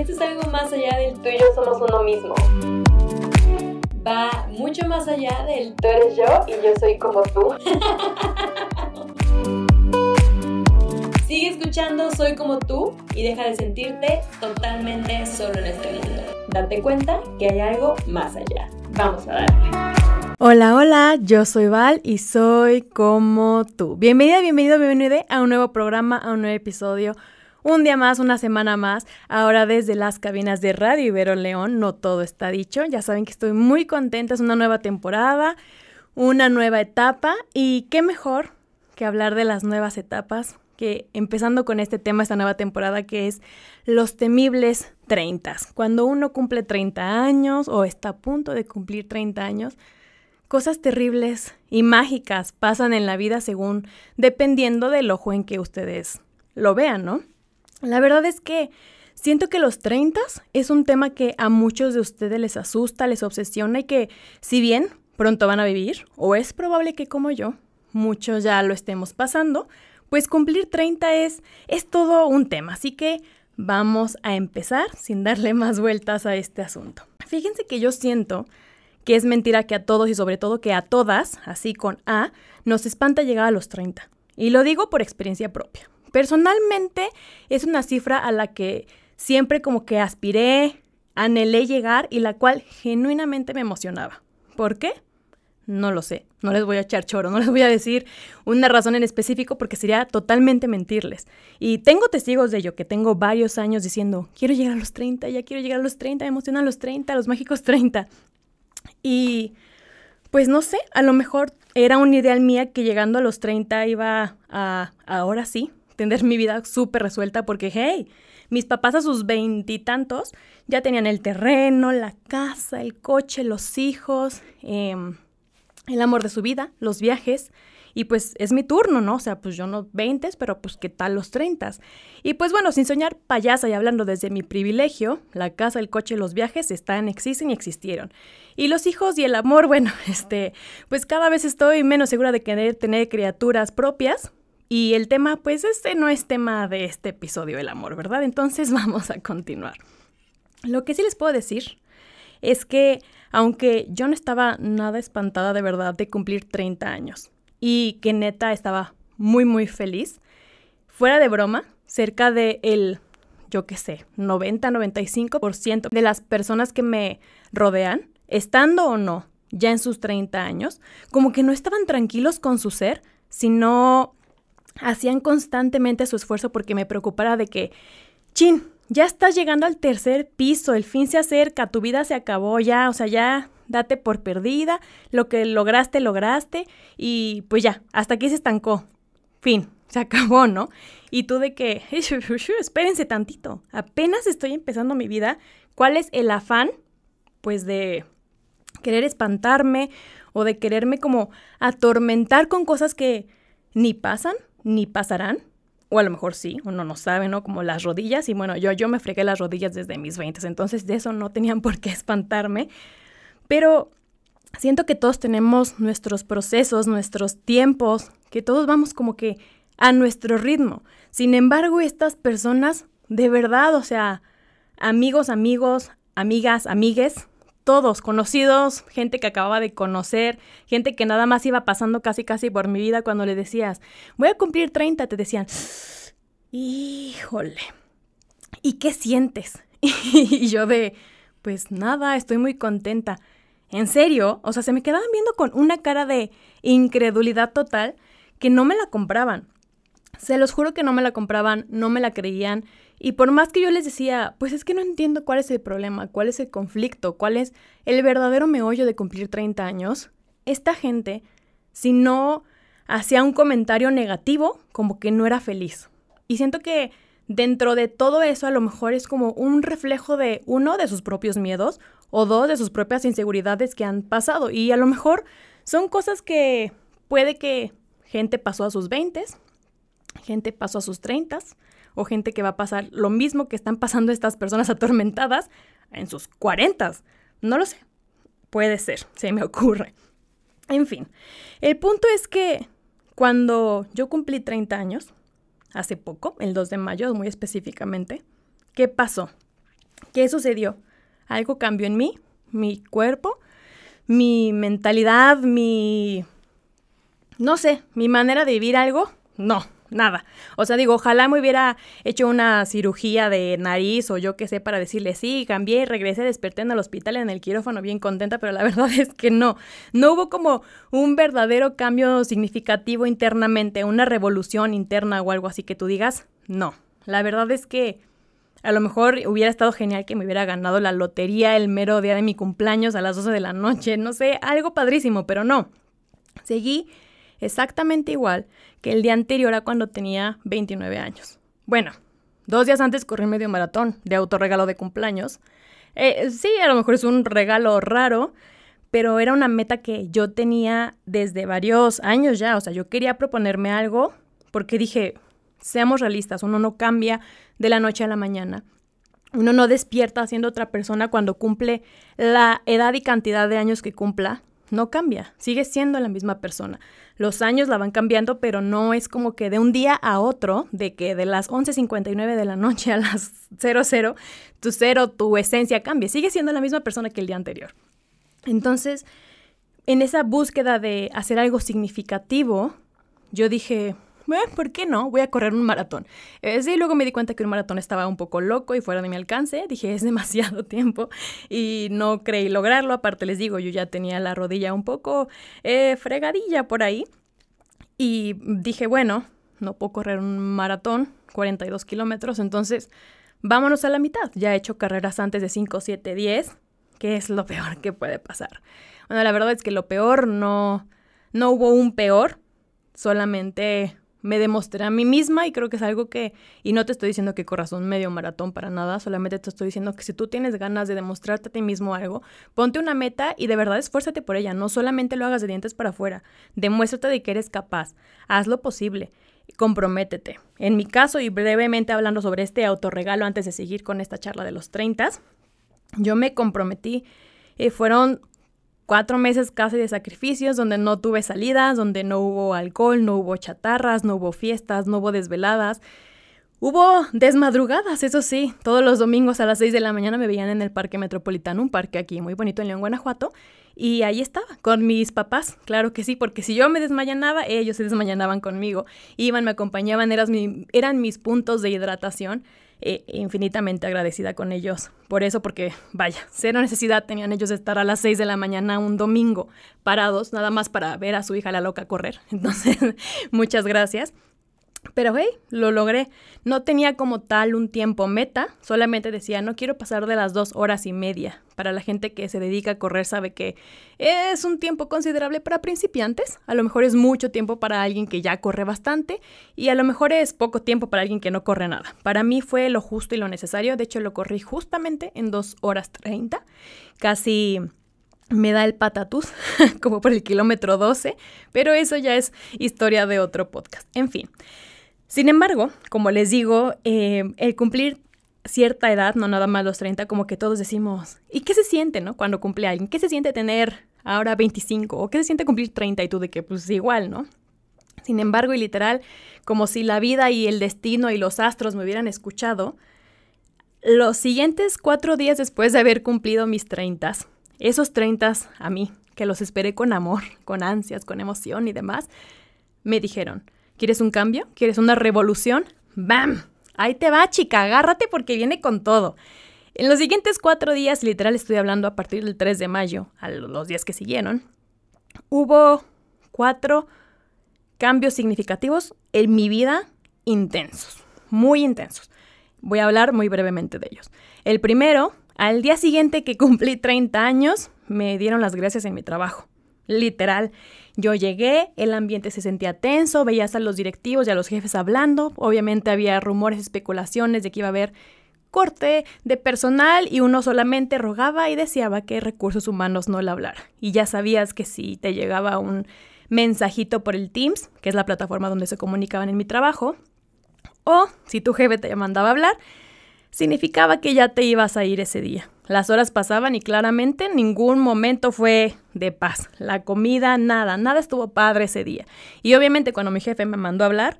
Esto es algo más allá del tú y yo somos uno mismo. Va mucho más allá del tú eres yo y yo soy como tú. Sigue escuchando Soy como tú y deja de sentirte totalmente solo en este mundo. Date cuenta que hay algo más allá. Vamos a darle. Hola, hola, yo soy Val y soy como tú. Bienvenida, bienvenido, bienvenida a un nuevo programa, a un nuevo episodio un día más, una semana más. Ahora desde las cabinas de Radio Ibero León, no todo está dicho. Ya saben que estoy muy contenta, es una nueva temporada, una nueva etapa y qué mejor que hablar de las nuevas etapas que empezando con este tema esta nueva temporada que es los temibles 30. Cuando uno cumple 30 años o está a punto de cumplir 30 años, cosas terribles y mágicas pasan en la vida según dependiendo del ojo en que ustedes lo vean, ¿no? La verdad es que siento que los 30 es un tema que a muchos de ustedes les asusta, les obsesiona y que si bien pronto van a vivir, o es probable que como yo, muchos ya lo estemos pasando, pues cumplir 30 es, es todo un tema, así que vamos a empezar sin darle más vueltas a este asunto. Fíjense que yo siento que es mentira que a todos y sobre todo que a todas, así con A, nos espanta llegar a los 30. Y lo digo por experiencia propia. Personalmente es una cifra a la que siempre como que aspiré, anhelé llegar y la cual genuinamente me emocionaba. ¿Por qué? No lo sé, no les voy a echar choro, no les voy a decir una razón en específico porque sería totalmente mentirles. Y tengo testigos de ello, que tengo varios años diciendo, quiero llegar a los 30, ya quiero llegar a los 30, me emocionan los 30, los mágicos 30. Y pues no sé, a lo mejor era un ideal mía que llegando a los 30 iba a, ahora sí, tener mi vida súper resuelta porque, hey, mis papás a sus veintitantos ya tenían el terreno, la casa, el coche, los hijos, em, el amor de su vida, los viajes. Y pues es mi turno, ¿no? O sea, pues yo no 20, pero pues qué tal los 30. Y pues bueno, sin soñar payasa y hablando desde mi privilegio, la casa, el coche, los viajes están, existen y existieron. Y los hijos y el amor, bueno, este, pues cada vez estoy menos segura de querer tener criaturas propias, y el tema, pues este no es tema de este episodio, el amor, ¿verdad? Entonces vamos a continuar. Lo que sí les puedo decir es que aunque yo no estaba nada espantada de verdad de cumplir 30 años y que neta estaba muy muy feliz, fuera de broma, cerca de el yo qué sé, 90-95% de las personas que me rodean, estando o no ya en sus 30 años, como que no estaban tranquilos con su ser, sino hacían constantemente su esfuerzo porque me preocupara de que, chin, ya estás llegando al tercer piso, el fin se acerca, tu vida se acabó ya, o sea, ya date por perdida, lo que lograste, lograste, y pues ya, hasta aquí se estancó, fin, se acabó, ¿no? Y tú de que, espérense tantito, apenas estoy empezando mi vida, ¿cuál es el afán? Pues de querer espantarme o de quererme como atormentar con cosas que ni pasan ni pasarán, o a lo mejor sí, uno no sabe, ¿no? Como las rodillas, y bueno, yo, yo me fregué las rodillas desde mis 20, entonces de eso no tenían por qué espantarme, pero siento que todos tenemos nuestros procesos, nuestros tiempos, que todos vamos como que a nuestro ritmo. Sin embargo, estas personas, de verdad, o sea, amigos, amigos, amigas, amigues, todos, conocidos, gente que acababa de conocer, gente que nada más iba pasando casi casi por mi vida cuando le decías, voy a cumplir 30, te decían, híjole, ¿y qué sientes? y yo de, pues nada, estoy muy contenta. ¿En serio? O sea, se me quedaban viendo con una cara de incredulidad total que no me la compraban. Se los juro que no me la compraban, no me la creían y por más que yo les decía, pues es que no entiendo cuál es el problema, cuál es el conflicto, cuál es el verdadero meollo de cumplir 30 años, esta gente, si no hacía un comentario negativo, como que no era feliz. Y siento que dentro de todo eso a lo mejor es como un reflejo de uno, de sus propios miedos, o dos, de sus propias inseguridades que han pasado. Y a lo mejor son cosas que puede que gente pasó a sus 20, gente pasó a sus 30, o gente que va a pasar lo mismo que están pasando estas personas atormentadas en sus cuarentas. No lo sé. Puede ser, se me ocurre. En fin, el punto es que cuando yo cumplí 30 años, hace poco, el 2 de mayo muy específicamente, ¿qué pasó? ¿Qué sucedió? Algo cambió en mí, mi cuerpo, mi mentalidad, mi... no sé, mi manera de vivir algo. No, nada. O sea, digo, ojalá me hubiera hecho una cirugía de nariz o yo qué sé para decirle, sí, cambié, regresé, desperté en el hospital, en el quirófano, bien contenta, pero la verdad es que no. No hubo como un verdadero cambio significativo internamente, una revolución interna o algo así que tú digas, no. La verdad es que a lo mejor hubiera estado genial que me hubiera ganado la lotería el mero día de mi cumpleaños a las 12 de la noche, no sé, algo padrísimo, pero no. Seguí exactamente igual que el día anterior a cuando tenía 29 años. Bueno, dos días antes corrí medio maratón de autorregalo de cumpleaños. Eh, sí, a lo mejor es un regalo raro, pero era una meta que yo tenía desde varios años ya. O sea, yo quería proponerme algo porque dije, seamos realistas, uno no cambia de la noche a la mañana. Uno no despierta siendo otra persona cuando cumple la edad y cantidad de años que cumpla no cambia, sigue siendo la misma persona. Los años la van cambiando, pero no es como que de un día a otro, de que de las 11.59 de la noche a las 00, tu cero, tu esencia cambia. sigue siendo la misma persona que el día anterior. Entonces, en esa búsqueda de hacer algo significativo, yo dije, eh, ¿por qué no? Voy a correr un maratón. Y eh, sí, luego me di cuenta que un maratón estaba un poco loco y fuera de mi alcance. Dije, es demasiado tiempo y no creí lograrlo. Aparte, les digo, yo ya tenía la rodilla un poco eh, fregadilla por ahí. Y dije, bueno, no puedo correr un maratón, 42 kilómetros, entonces vámonos a la mitad. Ya he hecho carreras antes de 5, 7, 10, ¿Qué es lo peor que puede pasar. Bueno, la verdad es que lo peor no, no hubo un peor, solamente me demostré a mí misma y creo que es algo que, y no te estoy diciendo que corras un medio maratón para nada, solamente te estoy diciendo que si tú tienes ganas de demostrarte a ti mismo algo, ponte una meta y de verdad esfuérzate por ella, no solamente lo hagas de dientes para afuera, demuéstrate de que eres capaz, haz lo posible, comprométete. En mi caso, y brevemente hablando sobre este autorregalo antes de seguir con esta charla de los 30, yo me comprometí, y eh, fueron cuatro meses casi de sacrificios donde no tuve salidas, donde no hubo alcohol, no hubo chatarras, no hubo fiestas, no hubo desveladas. Hubo desmadrugadas, eso sí. Todos los domingos a las seis de la mañana me veían en el Parque Metropolitano, un parque aquí muy bonito en León, Guanajuato. Y ahí estaba, con mis papás, claro que sí, porque si yo me desmayanaba, ellos se desmayanaban conmigo. Iban, me acompañaban, eran mis puntos de hidratación. Eh, infinitamente agradecida con ellos. Por eso, porque vaya, cero necesidad tenían ellos de estar a las 6 de la mañana un domingo parados, nada más para ver a su hija la loca correr. Entonces, muchas gracias. Pero hey, lo logré. No tenía como tal un tiempo meta, solamente decía, no quiero pasar de las dos horas y media. Para la gente que se dedica a correr sabe que es un tiempo considerable para principiantes, a lo mejor es mucho tiempo para alguien que ya corre bastante y a lo mejor es poco tiempo para alguien que no corre nada. Para mí fue lo justo y lo necesario, de hecho lo corrí justamente en dos horas treinta, casi me da el patatus, como por el kilómetro 12, pero eso ya es historia de otro podcast. En fin. Sin embargo, como les digo, eh, el cumplir cierta edad, no nada más los 30, como que todos decimos, ¿y qué se siente, no? Cuando cumple alguien, ¿qué se siente tener ahora 25? ¿O qué se siente cumplir 30 y tú de que pues igual, ¿no? Sin embargo, y literal, como si la vida y el destino y los astros me hubieran escuchado, los siguientes cuatro días después de haber cumplido mis 30, esos 30 a mí, que los esperé con amor, con ansias, con emoción y demás, me dijeron, ¿Quieres un cambio? ¿Quieres una revolución? ¡Bam! Ahí te va, chica, agárrate porque viene con todo. En los siguientes cuatro días, literal estoy hablando a partir del 3 de mayo, a los días que siguieron, hubo cuatro cambios significativos en mi vida intensos, muy intensos. Voy a hablar muy brevemente de ellos. El primero, al día siguiente que cumplí 30 años, me dieron las gracias en mi trabajo literal. Yo llegué, el ambiente se sentía tenso, veías a los directivos y a los jefes hablando, obviamente había rumores, especulaciones de que iba a haber corte de personal y uno solamente rogaba y deseaba que recursos humanos no le hablara. Y ya sabías que si te llegaba un mensajito por el Teams, que es la plataforma donde se comunicaban en mi trabajo, o si tu jefe te mandaba a hablar, significaba que ya te ibas a ir ese día. Las horas pasaban y claramente ningún momento fue de paz. La comida, nada, nada estuvo padre ese día. Y obviamente cuando mi jefe me mandó a hablar,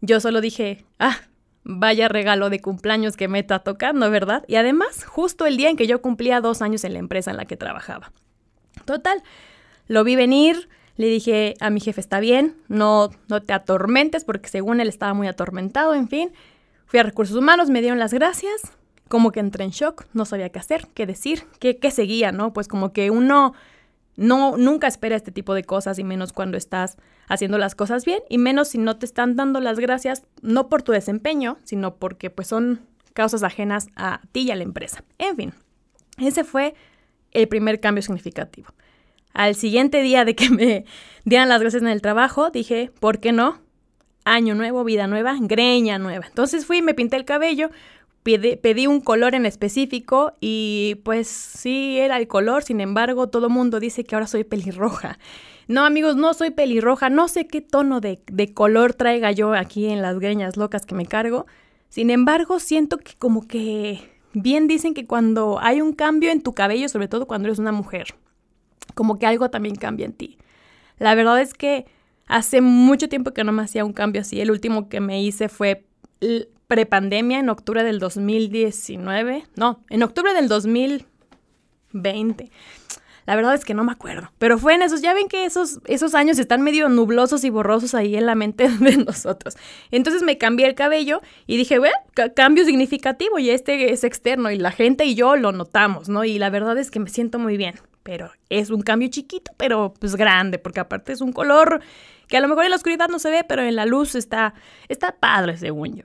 yo solo dije, ah, vaya regalo de cumpleaños que me está tocando, ¿verdad? Y además, justo el día en que yo cumplía dos años en la empresa en la que trabajaba. Total, lo vi venir, le dije a mi jefe, está bien, no, no te atormentes porque según él estaba muy atormentado, en fin. Fui a recursos humanos, me dieron las gracias, como que entré en shock, no sabía qué hacer, qué decir, qué, qué seguía, ¿no? Pues como que uno no, nunca espera este tipo de cosas y menos cuando estás haciendo las cosas bien y menos si no te están dando las gracias, no por tu desempeño, sino porque pues son causas ajenas a ti y a la empresa. En fin, ese fue el primer cambio significativo. Al siguiente día de que me dieran las gracias en el trabajo, dije, ¿por qué no? Año nuevo, vida nueva, greña nueva. Entonces fui, y me pinté el cabello, Pedí, un color en específico y pues sí era el color, sin embargo todo mundo dice que ahora soy pelirroja. No amigos, no soy pelirroja, no sé qué tono de, de color traiga yo aquí en las greñas locas que me cargo. Sin embargo, siento que como que bien dicen que cuando hay un cambio en tu cabello, sobre todo cuando eres una mujer, como que algo también cambia en ti. La verdad es que hace mucho tiempo que no me hacía un cambio así. El último que me hice fue prepandemia en octubre del 2019. No, en octubre del 2020. La verdad es que no me acuerdo. Pero fue en esos, ya ven que esos, esos años están medio nublosos y borrosos ahí en la mente de nosotros. Entonces me cambié el cabello y dije, bueno, cambio significativo y este es externo y la gente y yo lo notamos, ¿no? Y la verdad es que me siento muy bien. Pero es un cambio chiquito, pero pues grande, porque aparte es un color que a lo mejor en la oscuridad no se ve, pero en la luz está, está padre, según yo.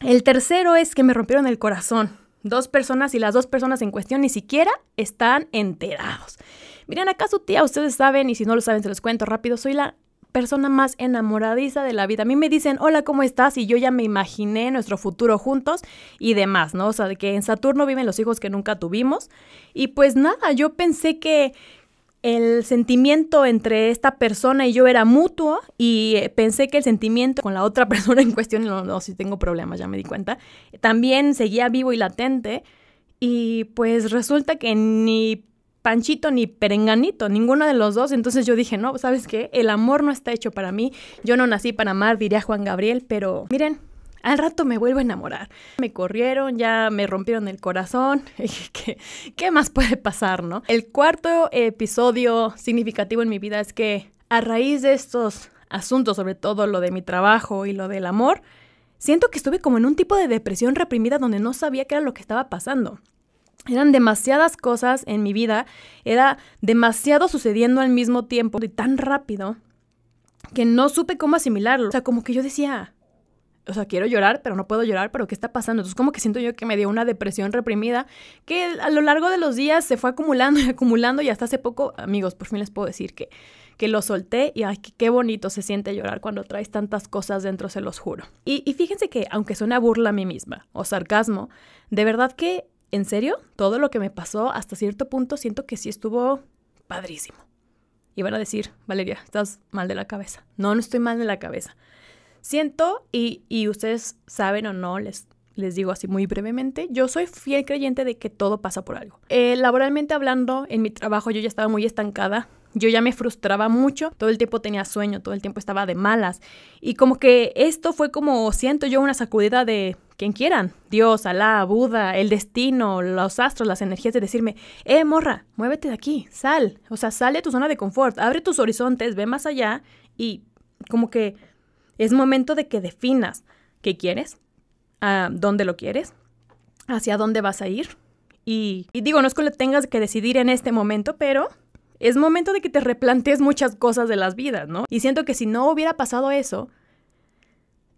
El tercero es que me rompieron el corazón. Dos personas y las dos personas en cuestión ni siquiera están enterados. Miren, acá su tía, ustedes saben, y si no lo saben, se los cuento rápido. Soy la persona más enamoradiza de la vida. A mí me dicen, hola, ¿cómo estás? Y yo ya me imaginé nuestro futuro juntos y demás, ¿no? O sea, de que en Saturno viven los hijos que nunca tuvimos. Y pues nada, yo pensé que el sentimiento entre esta persona y yo era mutuo y eh, pensé que el sentimiento con la otra persona en cuestión, no, no, si tengo problemas, ya me di cuenta, también seguía vivo y latente y pues resulta que ni Panchito ni Perenganito, ninguno de los dos, entonces yo dije, no, ¿sabes qué? El amor no está hecho para mí, yo no nací para amar, diría Juan Gabriel, pero miren, al rato me vuelvo a enamorar. Me corrieron, ya me rompieron el corazón. ¿Qué, más puede pasar, no? El cuarto episodio significativo en mi vida es que a raíz de estos asuntos, sobre todo lo de mi trabajo y lo del amor, siento que estuve como en un tipo de depresión reprimida donde no sabía qué era lo que estaba pasando. Eran demasiadas cosas en mi vida, era demasiado sucediendo al mismo tiempo y tan rápido que no supe cómo asimilarlo. O sea, como que yo decía, o sea, quiero llorar, pero no puedo llorar, pero ¿qué está pasando? Entonces, como que siento yo que me dio una depresión reprimida que a lo largo de los días se fue acumulando y acumulando y hasta hace poco, amigos, por fin les puedo decir que, que lo solté y ay, qué bonito se siente llorar cuando traes tantas cosas dentro, se los juro. Y, y fíjense que, aunque suena burla a mí misma o sarcasmo, de verdad que, en serio, todo lo que me pasó hasta cierto punto siento que sí estuvo padrísimo. Y van a decir, Valeria, estás mal de la cabeza. No, no estoy mal de la cabeza. Siento, y, y ustedes saben o no, les, les digo así muy brevemente, yo soy fiel creyente de que todo pasa por algo. Eh, laboralmente hablando, en mi trabajo yo ya estaba muy estancada, yo ya me frustraba mucho, todo el tiempo tenía sueño, todo el tiempo estaba de malas. Y como que esto fue como, siento yo, una sacudida de quien quieran, Dios, Alá, Buda, el destino, los astros, las energías de decirme, eh, morra, muévete de aquí, sal, o sea, sale de tu zona de confort, abre tus horizontes, ve más allá y como que es momento de que definas qué quieres, a dónde lo quieres, hacia dónde vas a ir. Y, digo, no es que lo tengas que decidir en este momento, pero es momento de que te replantees muchas cosas de las vidas, ¿no? Y siento que si no hubiera pasado eso,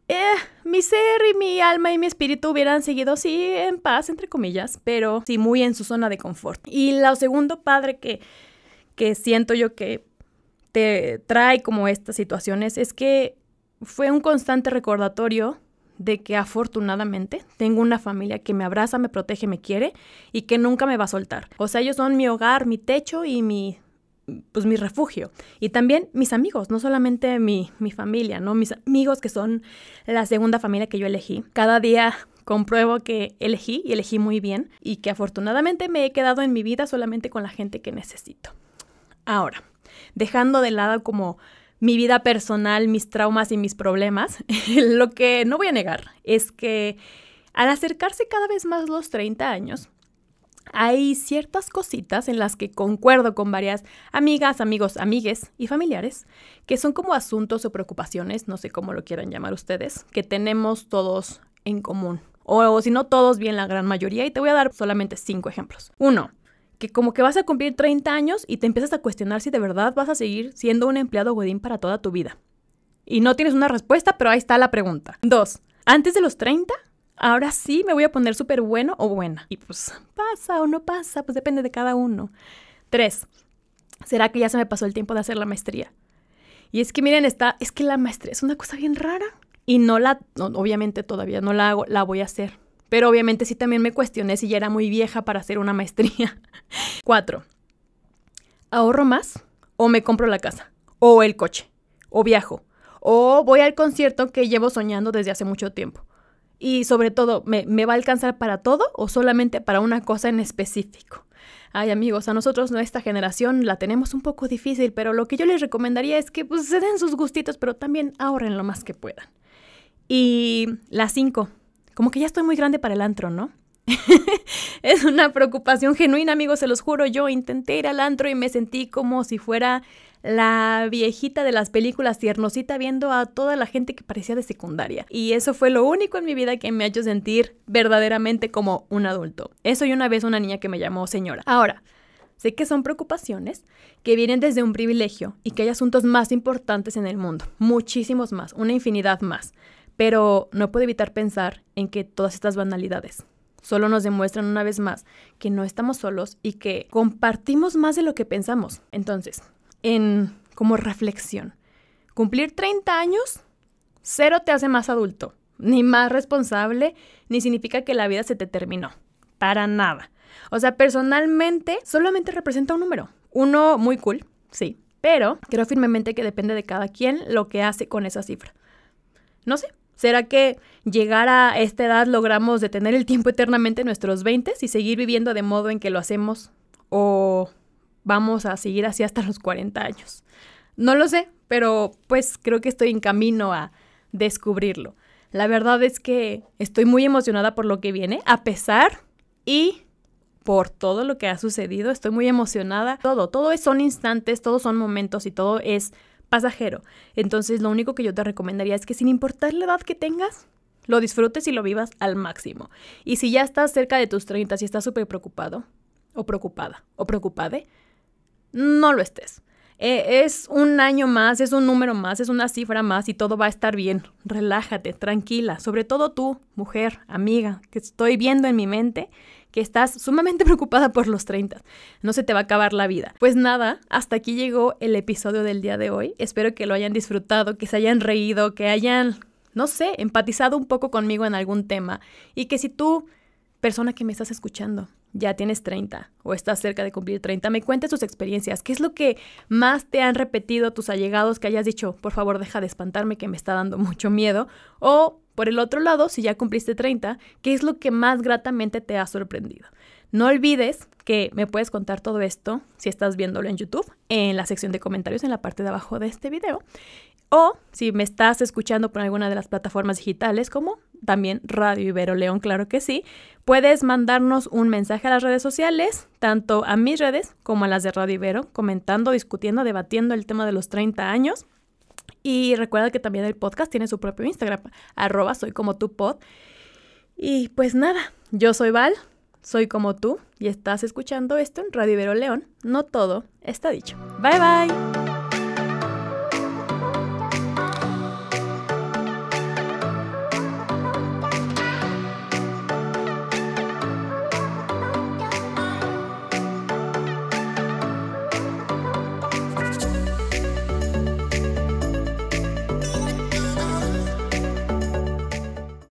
eh, mi ser y mi alma y mi espíritu hubieran seguido, sí, en paz, entre comillas, pero sí muy en su zona de confort. Y lo segundo, padre, que, que siento yo que te trae como estas situaciones es que fue un constante recordatorio de que afortunadamente tengo una familia que me abraza, me protege, me quiere y que nunca me va a soltar. O sea, ellos son mi hogar, mi techo y mi pues mi refugio y también mis amigos, no solamente mi, familia, ¿no? Mis amigos que son la segunda familia que yo elegí. Cada día compruebo que elegí y elegí muy bien y que afortunadamente me he quedado en mi vida solamente con la gente que necesito. Ahora, dejando de lado como mi vida personal, mis traumas y mis problemas, lo que no voy a negar es que al acercarse cada vez más los 30 años, hay ciertas cositas en las que concuerdo con varias amigas, amigos, amigues y familiares, que son como asuntos o preocupaciones, no sé cómo lo quieran llamar ustedes, que tenemos todos en común. O, o si no todos, bien la gran mayoría, y te voy a dar solamente cinco ejemplos. Uno, que como que vas a cumplir 30 años y te empiezas a cuestionar si de verdad vas a seguir siendo un empleado godín para toda tu vida. Y no tienes una respuesta, pero ahí está la pregunta. Dos, Antes de los 30, ahora sí me voy a poner súper bueno o buena. Y pues pasa o no pasa, pues depende de cada uno. Tres, ¿Será que ya se me pasó el tiempo de hacer la maestría? Y es que miren, está, es que la maestría es una cosa bien rara. Y no la, obviamente todavía no la hago, la voy a hacer. Pero obviamente sí también me cuestioné si ya era muy vieja para hacer una maestría. 4. Ahorro más o me compro la casa, o el coche, o viajo, o voy al concierto que llevo soñando desde hace mucho tiempo. Y sobre todo, ¿me, va a alcanzar para todo o solamente para una cosa en específico? Ay amigos, a nosotros nuestra generación la tenemos un poco difícil, pero lo que yo les recomendaría es que pues, se den sus gustitos, pero también ahorren lo más que puedan. Y la cinco como que ya estoy muy grande para el antro, ¿no? es una preocupación genuina, amigos, se los juro. Yo intenté ir al antro y me sentí como si fuera la viejita de las películas tiernosita viendo a toda la gente que parecía de secundaria. Y eso fue lo único en mi vida que me ha hecho sentir verdaderamente como un adulto. Eso y una vez una niña que me llamó señora. Ahora, Sé que son preocupaciones que vienen desde un privilegio y que hay asuntos más importantes en el mundo, muchísimos más, una infinidad más. Pero no puedo evitar pensar en que todas estas banalidades solo nos demuestran una vez más que no estamos solos y que compartimos más de lo que pensamos. Entonces, en como reflexión, cumplir 30 años cero te hace más adulto, ni más responsable, ni significa que la vida se te terminó. Para nada. O sea, personalmente solamente representa un número. Uno muy cool, sí, pero creo firmemente que depende de cada quien lo que hace con esa cifra. No sé, ¿Será que llegar a esta edad logramos detener el tiempo eternamente en nuestros 20 y seguir viviendo de modo en que lo hacemos? ¿O vamos a seguir así hasta los 40 años? No lo sé, pero pues creo que estoy en camino a descubrirlo. La verdad es que estoy muy emocionada por lo que viene, a pesar y por todo lo que ha sucedido. Estoy muy emocionada. Todo, todo son instantes, todos son momentos y todo es pasajero. Entonces lo único que yo te recomendaría es que sin importar la edad que tengas, lo disfrutes y lo vivas al máximo. Y si ya estás cerca de tus 30, y estás súper preocupado o preocupada o preocupade, no lo estés. Eh, es un año más, es un número más, es una cifra más y todo va a estar bien. Relájate, tranquila, sobre todo tú, mujer, amiga, que estoy viendo en mi mente que estás sumamente preocupada por los 30. No se te va a acabar la vida. Pues nada, hasta aquí llegó el episodio del día de hoy. Espero que lo hayan disfrutado, que se hayan reído, que hayan, no sé, empatizado un poco conmigo en algún tema y que si tú, persona que me estás escuchando, ya tienes 30 o estás cerca de cumplir 30, me cuentes tus experiencias. ¿Qué es lo que más te han repetido tus allegados que hayas dicho, por favor, deja de espantarme que me está dando mucho miedo? O, por el otro lado, si ya cumpliste 30, ¿qué es lo que más gratamente te ha sorprendido? No olvides que me puedes contar todo esto si estás viéndolo en YouTube, en la sección de comentarios en la parte de abajo de este video. O si me estás escuchando por alguna de las plataformas digitales como también Radio Ibero León, claro que sí. Puedes mandarnos un mensaje a las redes sociales, tanto a mis redes como a las de Radio Ibero, comentando, discutiendo, debatiendo el tema de los 30 años. Y recuerda que también el podcast tiene su propio Instagram, arroba soy como tu pod. Y pues nada, yo soy Val, soy como tú y estás escuchando esto en Radio Ibero León. No todo está dicho. Bye bye.